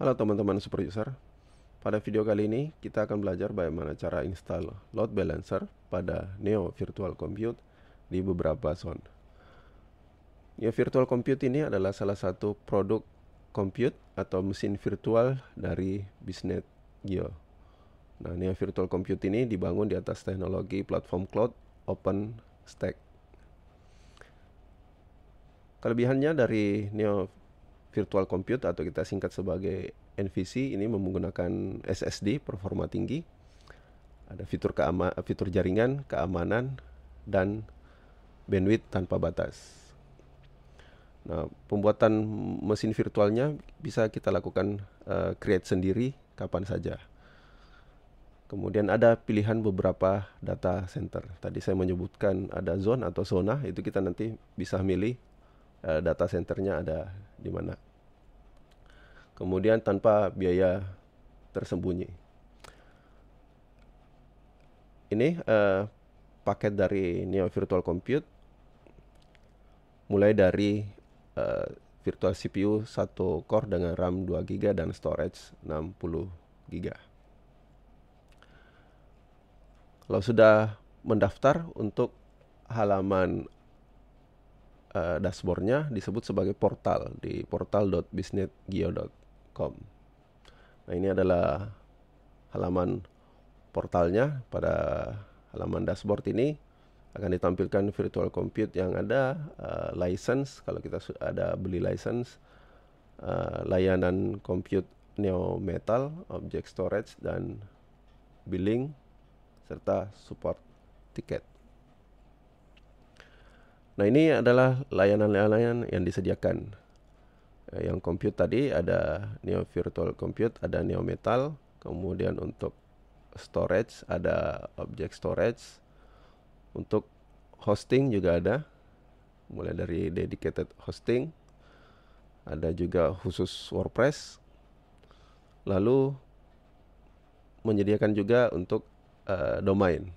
Halo teman-teman super user Pada video kali ini kita akan belajar bagaimana cara install load balancer pada Neo Virtual Compute di beberapa zone Neo Virtual Compute ini adalah salah satu produk compute atau mesin virtual dari bisnet Geo Nah Neo Virtual Compute ini dibangun di atas teknologi platform cloud Open Stack. Kelebihannya dari Neo virtual compute atau kita singkat sebagai NVC ini menggunakan SSD performa tinggi. Ada fitur keama fitur jaringan, keamanan dan bandwidth tanpa batas. Nah, pembuatan mesin virtualnya bisa kita lakukan uh, create sendiri kapan saja. Kemudian ada pilihan beberapa data center. Tadi saya menyebutkan ada zone atau zona, itu kita nanti bisa milih uh, data centernya ada di mana. Kemudian tanpa biaya tersembunyi. Ini uh, paket dari Neo Virtual Compute mulai dari uh, virtual CPU 1 core dengan RAM 2 GB dan storage 60 GB. Kalau sudah mendaftar untuk halaman uh, dashboardnya disebut sebagai portal di portal.bisnetgeo.com. Nah ini adalah halaman portalnya pada halaman dashboard ini akan ditampilkan virtual compute yang ada, uh, license kalau kita ada beli license, uh, layanan compute neo metal, object storage dan billing serta support tiket. Nah ini adalah layanan-layanan yang disediakan. Eh, yang compute tadi ada Neo Virtual Compute, ada Neo Metal, kemudian untuk storage ada object storage, untuk hosting juga ada, mulai dari dedicated hosting, ada juga khusus WordPress, lalu menyediakan juga untuk uh, domain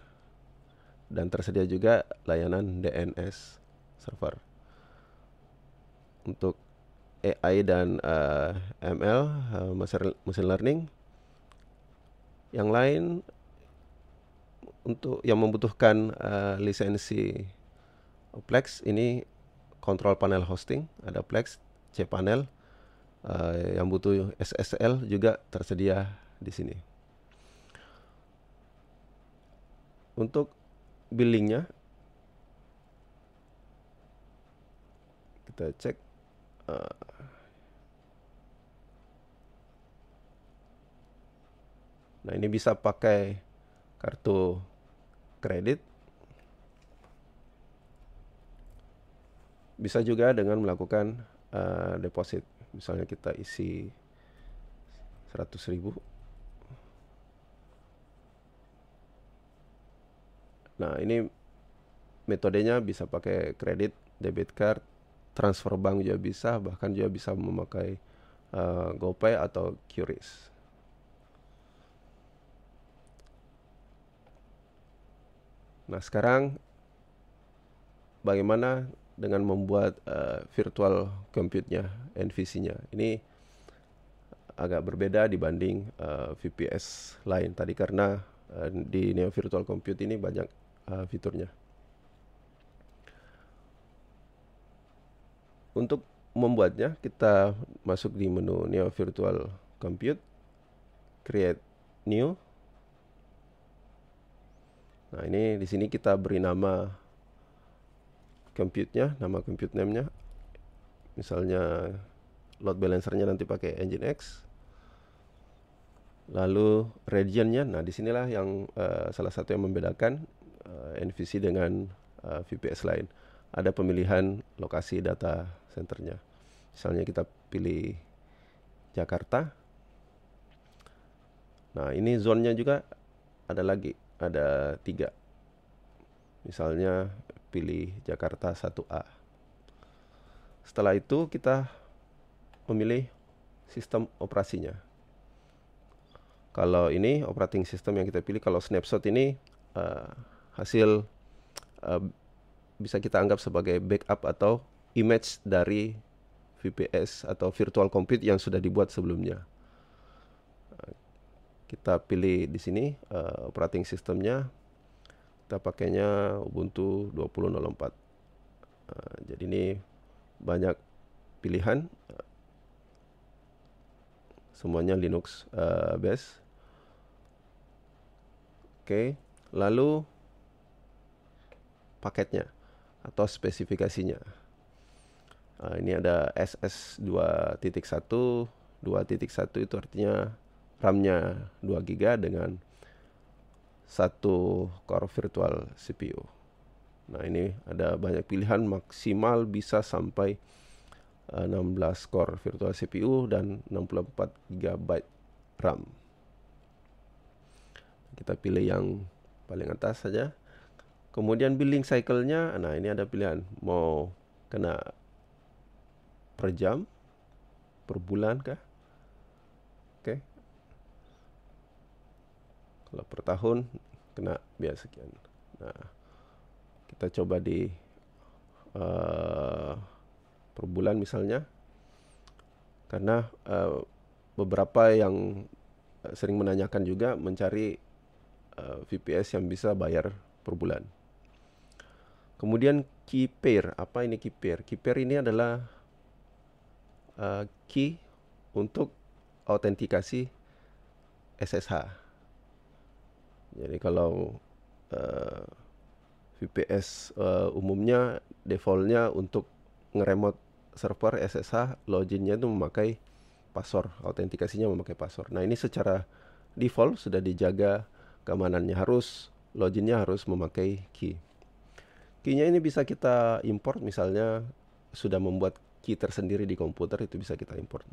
dan tersedia juga layanan DNS server untuk AI dan uh, ML uh, machine learning yang lain untuk yang membutuhkan uh, lisensi Plex ini control panel hosting ada Plex cPanel uh, eh, yang butuh SSL juga tersedia di sini untuk billingnya kita cek eh, nah ini bisa pakai kartu kredit bisa juga dengan melakukan uh, deposit misalnya kita isi 100 ribu nah ini metodenya bisa pakai kredit debit card transfer bank juga bisa bahkan juga bisa memakai uh, GoPay atau QRIS nah sekarang bagaimana dengan membuat uh, virtual compute-nya NVC-nya ini agak berbeda dibanding uh, eh, VPS lain tadi karena uh, di Neo Virtual Compute ini banyak uh, fiturnya. Untuk membuatnya kita masuk di menu Neo Virtual Compute, create new. Nah, ini di sini kita beri nama compute-nya, nama compute name-nya. Misalnya load balancer-nya nanti pakai Engine X. Lalu region-nya. Nah, disinilah yang uh, salah satu yang membedakan uh, eh, NVC dengan uh, eh, VPS lain ada pemilihan lokasi data centernya. Misalnya kita pilih Jakarta. Nah ini zonnya juga ada lagi, ada tiga. Misalnya pilih Jakarta 1A. Setelah itu kita memilih sistem operasinya. Kalau ini operating system yang kita pilih, kalau snapshot ini uh, hasil uh, bisa kita anggap sebagai backup atau image dari VPS atau virtual compute yang sudah dibuat sebelumnya. Kita pilih di sini uh, operating sistemnya. Kita pakainya Ubuntu 20.04. Uh, eh, jadi ini banyak pilihan. Semuanya Linux uh, eh, based. Oke, okay. lalu paketnya atau spesifikasinya. Uh, ini ada SS 2.1, 2.1 itu artinya RAM-nya 2 GB dengan satu core virtual CPU. Nah, ini ada banyak pilihan maksimal bisa sampai 16 eh, core virtual CPU dan 64 GB RAM. Kita pilih yang paling atas saja. Kemudian billing cycle-nya, nah ini ada pilihan mau kena per jam, per bulan kah? Oke. Okay. Kalau per tahun kena biasa sekian. Nah, kita coba di uh, per bulan misalnya. Karena uh, beberapa yang eh, sering menanyakan juga mencari uh, VPS yang bisa bayar per bulan. Kemudian key pair, apa ini key pair? Key pair ini adalah uh, eh, key untuk autentikasi SSH. Jadi kalau uh, eh, VPS uh, eh, umumnya defaultnya untuk ngeremot server SSH loginnya itu memakai password, autentikasinya memakai password. Nah ini secara default sudah dijaga keamanannya harus loginnya harus memakai key keynya ini bisa kita import misalnya sudah membuat key tersendiri di komputer itu bisa kita import.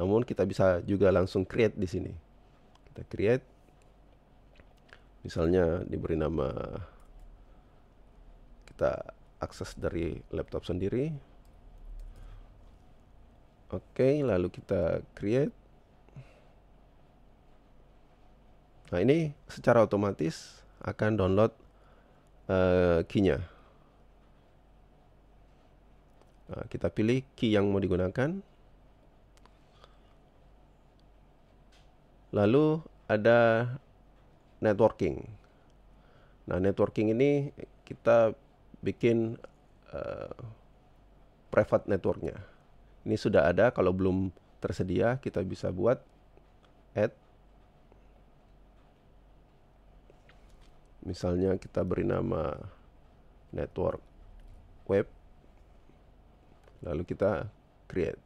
Namun kita bisa juga langsung create di sini. Kita create misalnya diberi nama kita akses dari laptop sendiri. Oke, lalu kita create. Nah, ini secara otomatis akan download uh, key-nya. Nah, kita pilih key yang mau digunakan. Lalu ada networking. Nah, networking ini kita bikin uh, private networknya. Ini sudah ada, kalau belum tersedia kita bisa buat add. Misalnya kita beri nama network web lalu kita create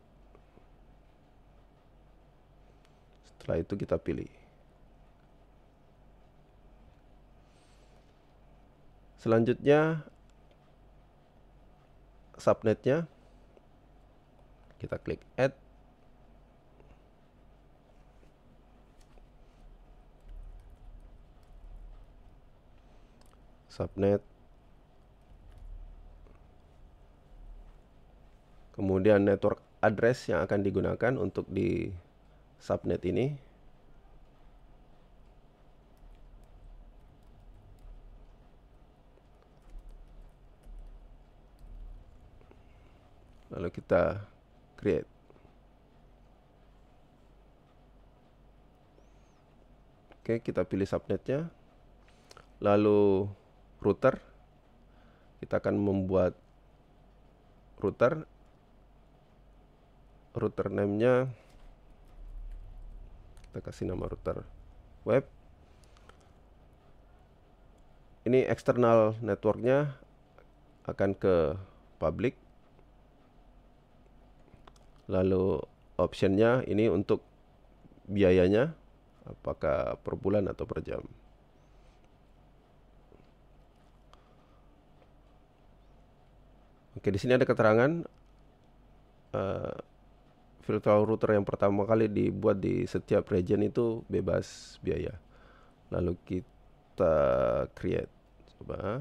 setelah itu kita pilih selanjutnya subnetnya kita klik add subnet kemudian network address yang akan digunakan untuk di subnet ini lalu kita create Oke, kita pilih subnetnya. Lalu router. Kita akan membuat router router name kita kasih nama router web ini eksternal networknya akan ke public lalu optionnya ini untuk biayanya apakah per bulan atau per jam Oke di sini ada keterangan eh, virtual router yang pertama kali dibuat di setiap region itu bebas biaya. Lalu kita create. Coba.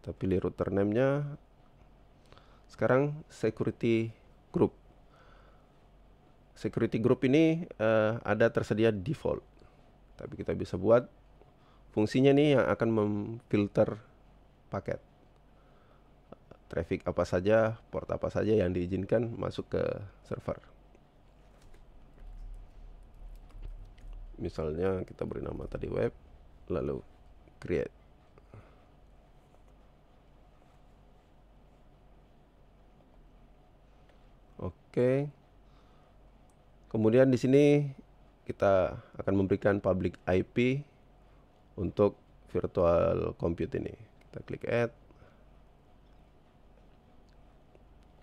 Kita pilih router name-nya. Sekarang security group. Security group ini uh, ada tersedia default. Tapi kita bisa buat fungsinya nih yang akan memfilter paket traffic apa saja, port apa saja yang diizinkan masuk ke server. Misalnya kita beri nama tadi web, lalu create. Oke. Kemudian di sini kita akan memberikan public IP untuk virtual compute ini. Kita klik add.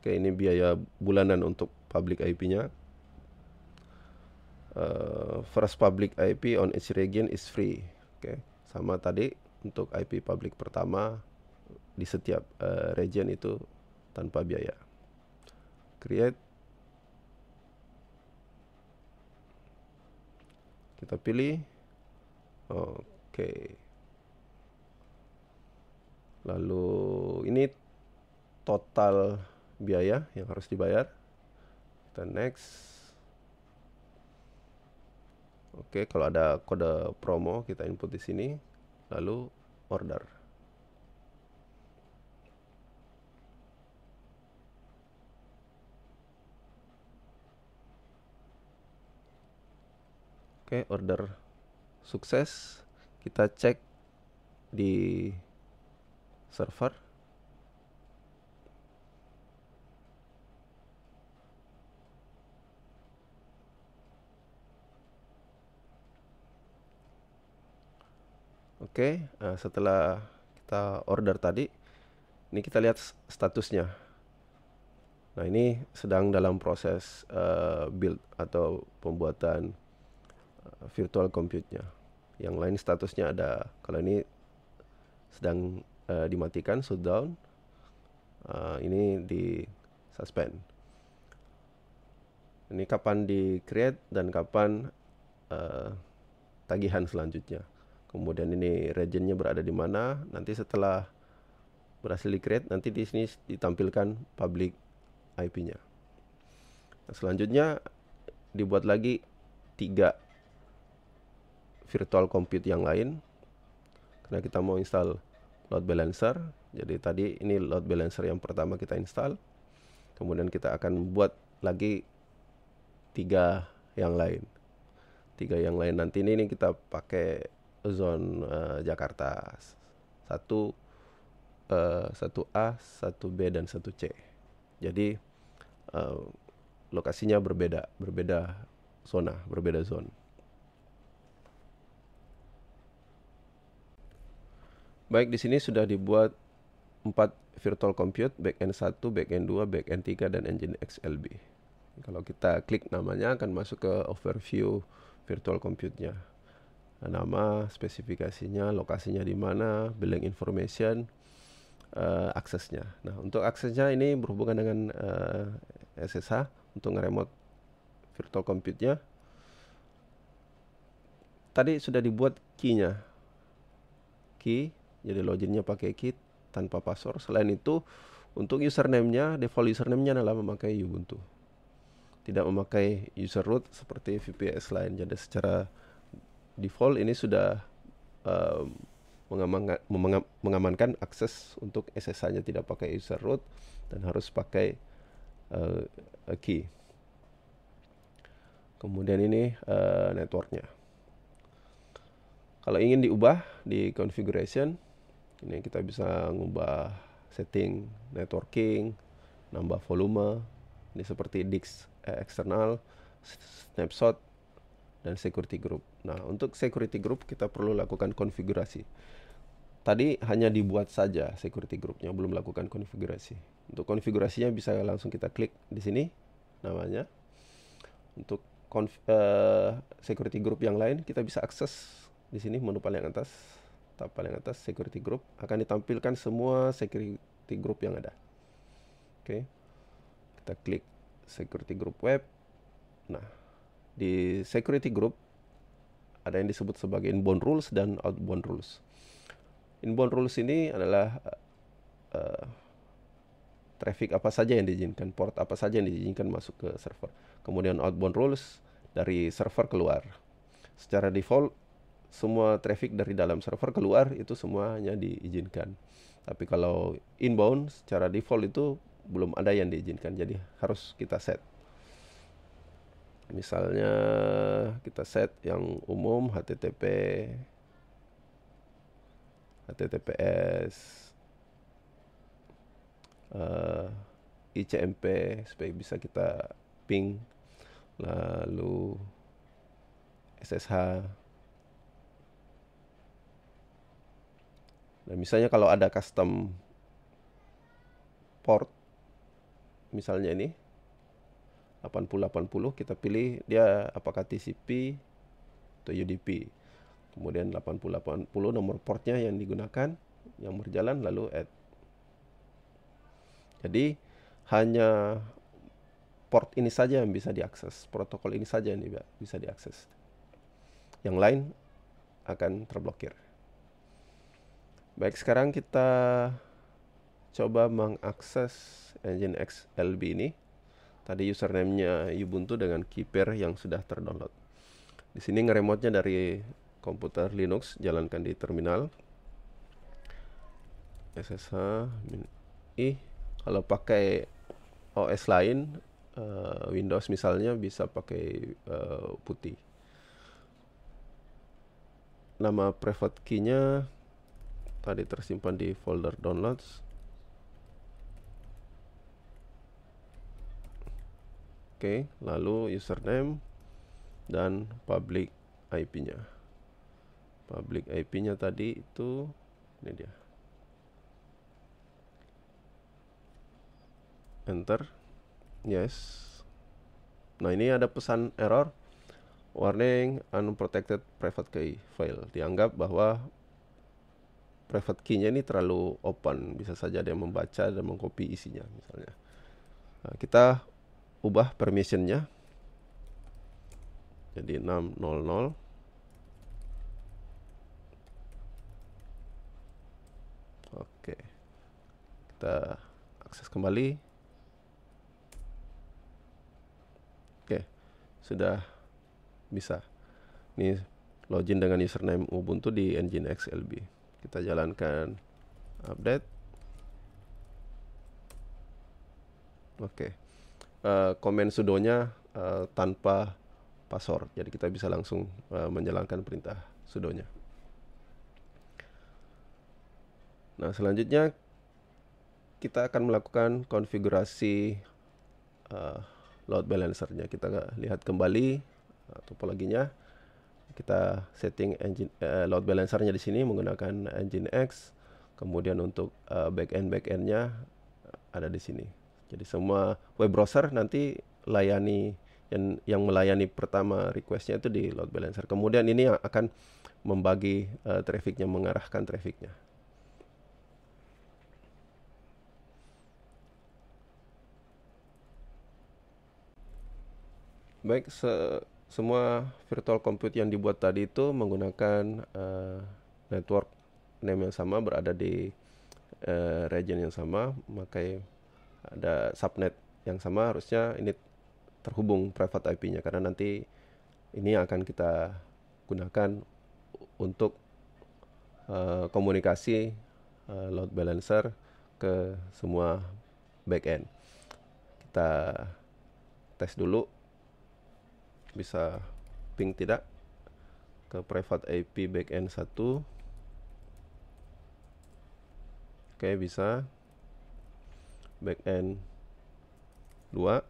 Okay, ini biaya bulanan untuk public IP-nya. Uh, eh, first public IP on each region is free. Oke, sama tadi untuk IP public pertama di setiap uh, region itu tanpa biaya. Create kita pilih oke okay. lalu ini total biaya yang harus dibayar kita next oke kalau ada kode promo kita input di sini lalu order oke order sukses kita cek di server Oke, okay, uh, eh, setelah kita order tadi, ini kita lihat statusnya. Nah, ini sedang dalam proses uh, build atau pembuatan uh, virtual compute-nya. Yang lain statusnya ada kalau ini sedang uh, dimatikan shutdown. Uh, ini di suspend. Ini kapan di create dan kapan uh, tagihan selanjutnya kemudian ini regionnya berada di mana nanti setelah berhasil di create nanti di sini ditampilkan public IP-nya nah, selanjutnya dibuat lagi tiga virtual compute yang lain karena kita mau install load balancer jadi tadi ini load balancer yang pertama kita install kemudian kita akan buat lagi tiga yang lain tiga yang lain nanti ini, ini kita pakai zone uh, Jakarta satu eh, satu A satu B dan satu C jadi uh, lokasinya berbeda berbeda zona berbeda zone baik di sini sudah dibuat empat virtual compute backend 1, backend 2, backend tiga dan engine XLB. Kalau kita klik namanya akan masuk ke overview virtual compute-nya. Eh, nama spesifikasinya lokasinya di mana billing information uh, aksesnya nah untuk aksesnya ini berhubungan dengan uh, eh, SSH untuk remote virtual compute-nya tadi sudah dibuat key-nya key jadi loginnya pakai key tanpa password selain itu untuk username-nya default username-nya adalah memakai Ubuntu tidak memakai user root seperti VPS lain jadi secara default ini sudah uh, mengamankan, mengamankan akses untuk SSH-nya tidak pakai user root dan harus pakai uh, key. Kemudian ini uh, networknya. Kalau ingin diubah di configuration, ini kita bisa mengubah setting networking, nambah volume, ini seperti disk eh, eksternal, snapshot, dan security group. Nah, untuk security group kita perlu lakukan konfigurasi. Tadi hanya dibuat saja security groupnya, belum lakukan konfigurasi. Untuk konfigurasinya bisa langsung kita klik di sini namanya. Untuk konf, uh, security group yang lain kita bisa akses di sini menu paling atas, tab paling atas security group akan ditampilkan semua security group yang ada. Oke. Okay. Kita klik security group web. Nah, di security group ada yang disebut sebagai inbound rules dan outbound rules. Inbound rules ini adalah uh, traffic apa saja yang diizinkan, port apa saja yang diizinkan masuk ke server. Kemudian outbound rules dari server keluar. Secara default semua traffic dari dalam server keluar itu semuanya diizinkan. Tapi kalau inbound secara default itu belum ada yang diizinkan. Jadi harus kita set misalnya kita set yang umum http https uh, eh, icmp supaya bisa kita ping lalu ssh dan nah, misalnya kalau ada custom port misalnya ini 8080 kita pilih dia apakah TCP atau UDP. Kemudian 8080 nomor portnya yang digunakan yang berjalan lalu add. Jadi hanya port ini saja yang bisa diakses, protokol ini saja yang bisa diakses. Yang lain akan terblokir. Baik, sekarang kita coba mengakses engine XLB ini tadi username-nya Ubuntu dengan keypair yang sudah terdownload. Di sini ngeremotnya dari komputer Linux, jalankan di terminal. SSH i kalau pakai OS lain uh, Windows misalnya bisa pakai uh, putih. Nama private key-nya tadi tersimpan di folder downloads Oke, lalu username dan public IP-nya. Public IP-nya tadi itu ini dia. Enter. Yes. Nah, ini ada pesan error warning unprotected private key file. Dianggap bahwa private key-nya ini terlalu open, bisa saja dia membaca dan mengcopy isinya misalnya. Nah, kita ubah permissionnya jadi 600 oke kita akses kembali oke sudah bisa ini login dengan username Ubuntu di engine xlb kita jalankan update oke okay uh, komen sudonya uh, tanpa pasor. Jadi kita bisa langsung uh, menjalankan perintah sudonya. Nah, selanjutnya kita akan melakukan konfigurasi uh, load balancernya. Kita lihat kembali uh, topologinya. Kita setting engine uh, load balancernya di sini menggunakan engine X. Kemudian untuk uh, backend backendnya ada di sini. Jadi semua web browser nanti layani yang yang melayani pertama requestnya itu di load balancer. Kemudian ini yang akan membagi uh, trafficnya, mengarahkan trafficnya. Baik, se semua virtual compute yang dibuat tadi itu menggunakan uh, network name yang sama berada di uh, region yang sama, memakai ada subnet yang sama harusnya ini terhubung private IP-nya karena nanti ini yang akan kita gunakan untuk uh, komunikasi uh, load balancer ke semua backend. Kita tes dulu bisa ping tidak ke private IP backend 1. Oke, okay, bisa back end 2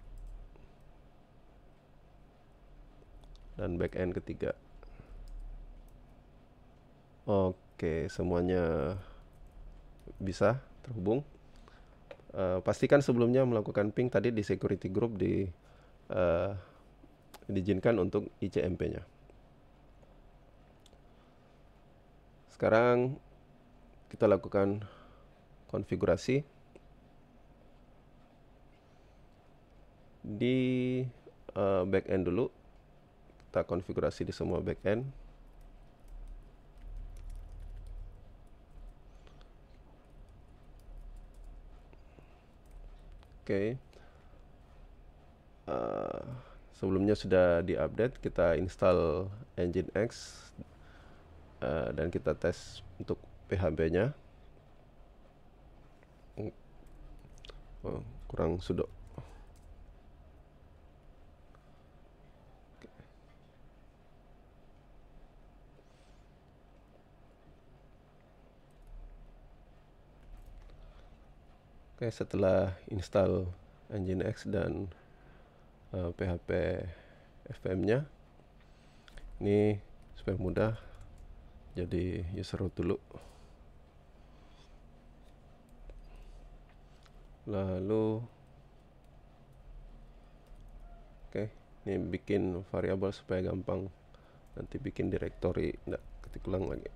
dan back end ketiga Oke semuanya bisa terhubung uh, pastikan sebelumnya melakukan ping tadi di security group di uh, diizinkan untuk ICMP-nya sekarang kita lakukan konfigurasi di uh, end dulu kita konfigurasi di semua back end, oke okay. uh, eh, sebelumnya sudah diupdate kita install nginx uh, eh, dan kita tes untuk php nya hmm. oh, kurang sudah okay, setelah install Nginx dan uh, eh, PHP FM-nya. Ini supaya mudah jadi user root dulu. Lalu Oke, okay, ini bikin variabel supaya gampang nanti bikin direktori ketik ulang lagi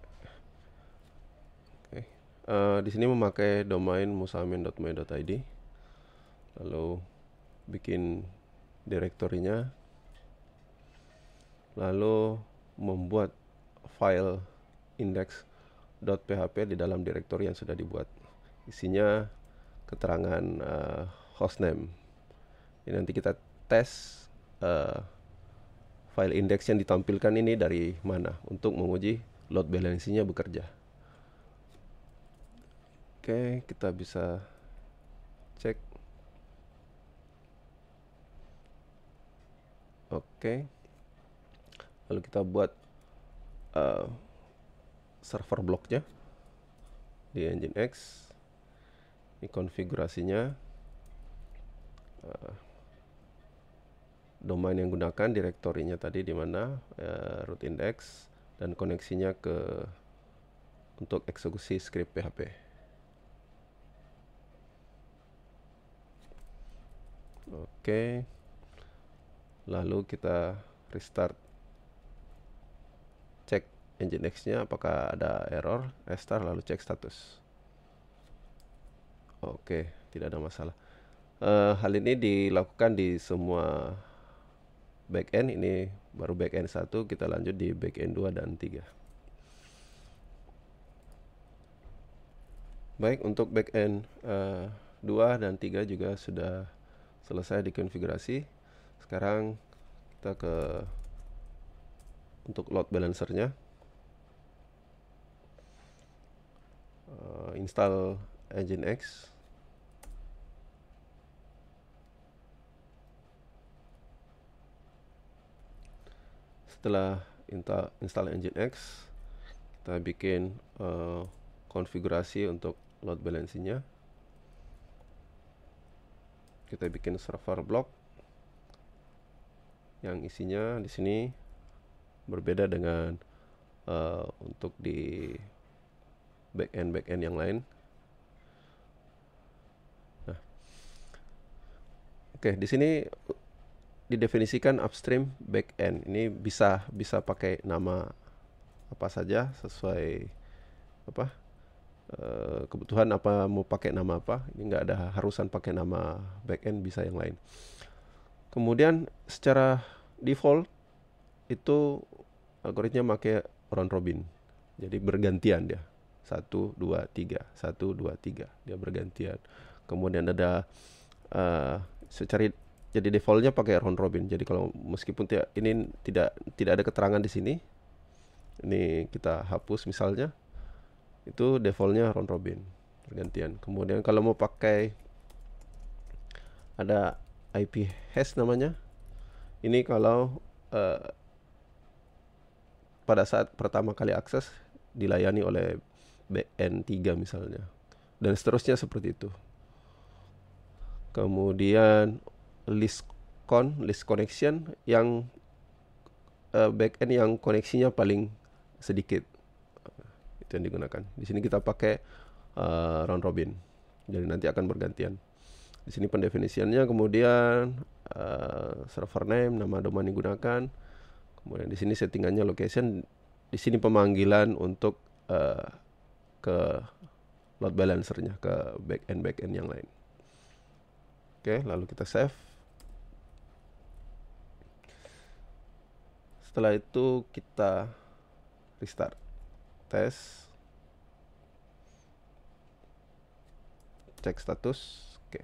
uh, di sini memakai domain musamin.my.id lalu bikin direktorinya lalu membuat file index.php di dalam direktori yang sudah dibuat isinya keterangan uh, eh, hostname ini nanti kita tes uh, file index yang ditampilkan ini dari mana untuk menguji load balancing-nya bekerja Oke, kita bisa cek. Oke. Lalu kita buat uh, server bloknya di engine X. Ini konfigurasinya. Uh, domain yang gunakan direktorinya tadi di mana uh, root index dan koneksinya ke untuk eksekusi script PHP. Oke. Lalu kita restart. Cek Nginx-nya apakah ada error, restart lalu cek status. Oke, tidak ada masalah. Uh, hal ini dilakukan di semua backend ini baru backend satu kita lanjut di backend 2 dan 3 baik untuk backend uh, eh, 2 dan 3 juga sudah selesai dikonfigurasi sekarang kita ke untuk load balancernya uh, install X. setelah install engine X, kita bikin uh, konfigurasi untuk load balancingnya kita bikin server block yang isinya di sini berbeda dengan uh, untuk di backend backend yang lain. Nah, oke okay, di sini didefinisikan upstream backend ini bisa bisa pakai nama apa saja sesuai apa Eh, kebutuhan apa mau pakai nama apa ini nggak ada harusan pakai nama backend bisa yang lain kemudian secara default itu algoritma pakai round robin jadi bergantian dia satu dua tiga satu dua tiga dia bergantian kemudian ada uh, eh, secara jadi defaultnya pakai round robin jadi kalau meskipun tidak ini tidak tidak ada keterangan di sini ini kita hapus misalnya itu defaultnya round robin pergantian kemudian kalau mau pakai ada IP hash namanya ini kalau uh, pada saat pertama kali akses dilayani oleh BN3 misalnya dan seterusnya seperti itu kemudian list con list connection yang uh, eh, backend yang koneksinya paling sedikit itu yang digunakan. Di sini kita pakai uh, round robin. Jadi nanti akan bergantian. Di sini pendefinisiannya kemudian uh, server name, nama domain digunakan. Kemudian di sini settingannya location. Di sini pemanggilan untuk uh, ke load balancernya ke back end back end yang lain. Oke, lalu kita save. Setelah itu kita restart tes cek status oke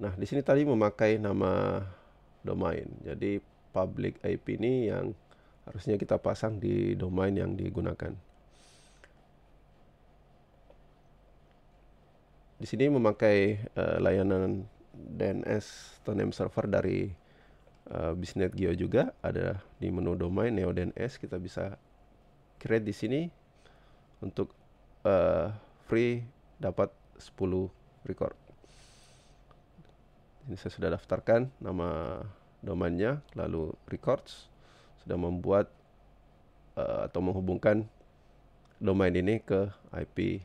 nah di sini tadi memakai nama domain jadi public IP ini yang harusnya kita pasang di domain yang digunakan di sini memakai uh, layanan DNS atau server dari uh, Bisnet Geo juga ada di menu domain neo DNS kita bisa create di sini untuk uh, free dapat 10 record. Ini saya sudah daftarkan nama domainnya lalu records sudah membuat uh, atau menghubungkan domain ini ke IP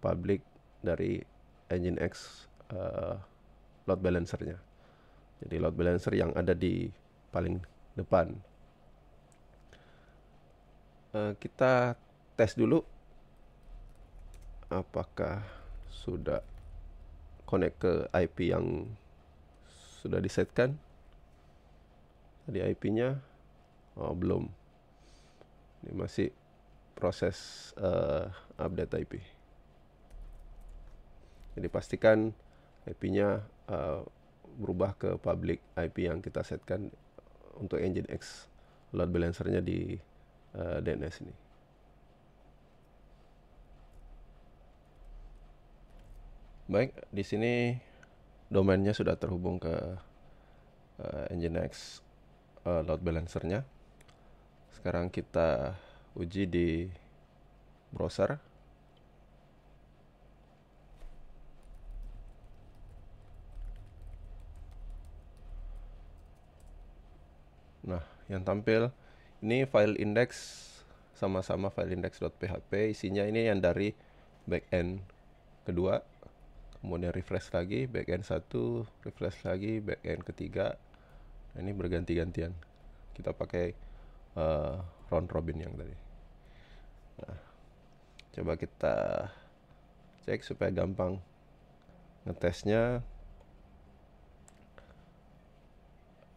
public dari Nginx uh, eh, load balancernya. Jadi load balancer yang ada di paling depan Eh, kita tes dulu apakah sudah connect ke IP yang sudah disetkan tadi IP-nya oh, belum ini masih proses uh, update IP jadi pastikan IP-nya uh, eh, berubah ke public IP yang kita setkan untuk engine X load balancernya di Eh, DNS ini. Baik, di sini domainnya sudah terhubung ke uh, eh, Nginx uh, eh, load balancernya. Sekarang kita uji di browser. Nah, yang tampil ini file index sama-sama file index.php isinya ini yang dari backend kedua kemudian refresh lagi backend satu refresh lagi backend ketiga nah, ini berganti-gantian kita pakai uh, round robin yang tadi nah, coba kita cek supaya gampang ngetesnya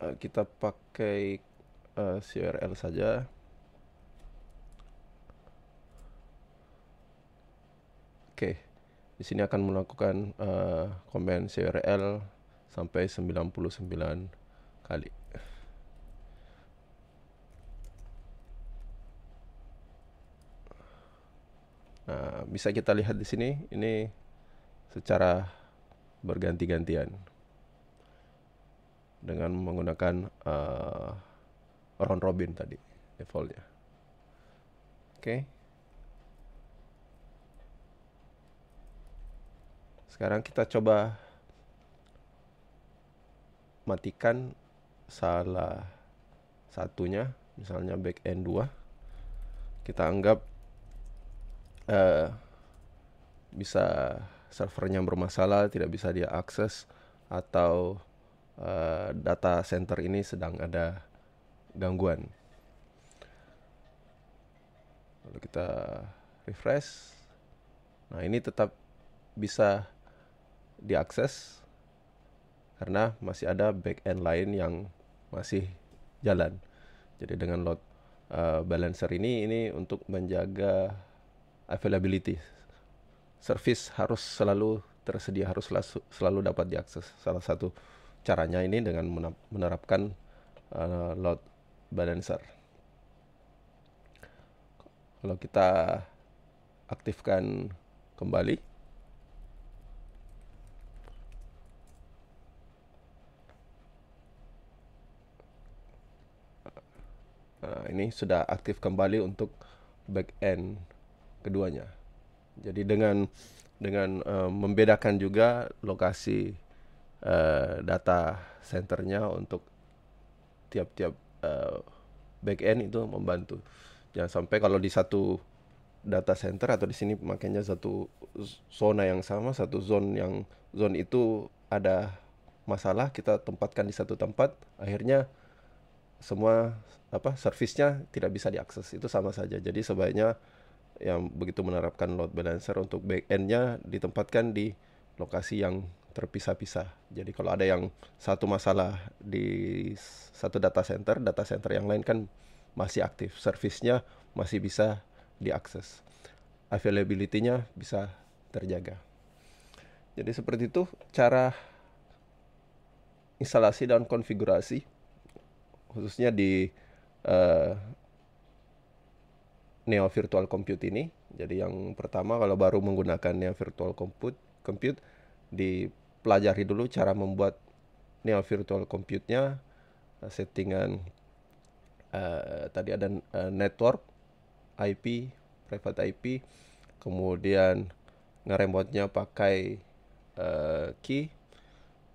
eh, kita pakai uh, eh, CRL saja Oke, okay. di sini akan melakukan uh, komen CRL sampai 99 kali. Nah, bisa kita lihat di sini ini secara berganti-gantian dengan menggunakan uh, round robin tadi levelnya. Oke. Okay. Sekarang kita coba matikan salah satunya, misalnya back end 2. Kita anggap uh, bisa servernya bermasalah, tidak bisa dia akses atau uh, data center ini sedang ada gangguan. Lalu kita refresh. Nah, ini tetap bisa diakses karena masih ada backend lain yang masih jalan. Jadi dengan load uh, balancer ini ini untuk menjaga availability. Service harus selalu tersedia, harus selalu dapat diakses. Salah satu caranya ini dengan menerapkan uh, load balancer. Kalau kita aktifkan kembali. Nah, ini sudah aktif kembali untuk back end keduanya. Jadi dengan dengan uh, membedakan juga lokasi uh, data centernya untuk tiap-tiap Eh, back end itu membantu. Jangan sampai kalau di satu data center atau di sini makanya satu zona yang sama, satu zone yang zone itu ada masalah kita tempatkan di satu tempat, akhirnya semua apa servisnya tidak bisa diakses itu sama saja. Jadi sebaiknya yang begitu menerapkan load balancer untuk back end-nya ditempatkan di lokasi yang terpisah-pisah. Jadi kalau ada yang satu masalah di satu data center, data center yang lain kan masih aktif, servisnya masih bisa diakses. Availability-nya bisa terjaga. Jadi seperti itu cara instalasi dan konfigurasi khususnya di uh, Neo Virtual Compute ini. Jadi yang pertama kalau baru menggunakan Neo Virtual Compute, compute di pelajari dulu cara membuat neo virtual compute-nya, eh, settingan uh, tadi ada uh, network, IP, private IP, kemudian ngeremotnya pakai uh, key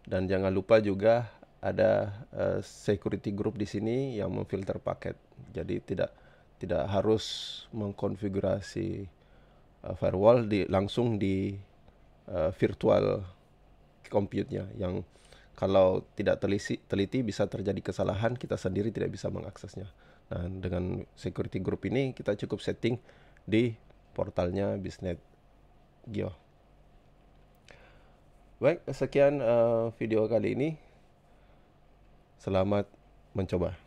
dan jangan lupa juga ada uh, security group di sini yang memfilter paket. Jadi tidak tidak harus mengkonfigurasi uh, firewall di langsung di uh, virtual compute-nya yang kalau tidak teliti, teliti bisa terjadi kesalahan kita sendiri tidak bisa mengaksesnya. Nah, dengan security group ini kita cukup setting di portalnya bisnet Geo. Baik, sekian uh, video kali ini. Selamat mencoba.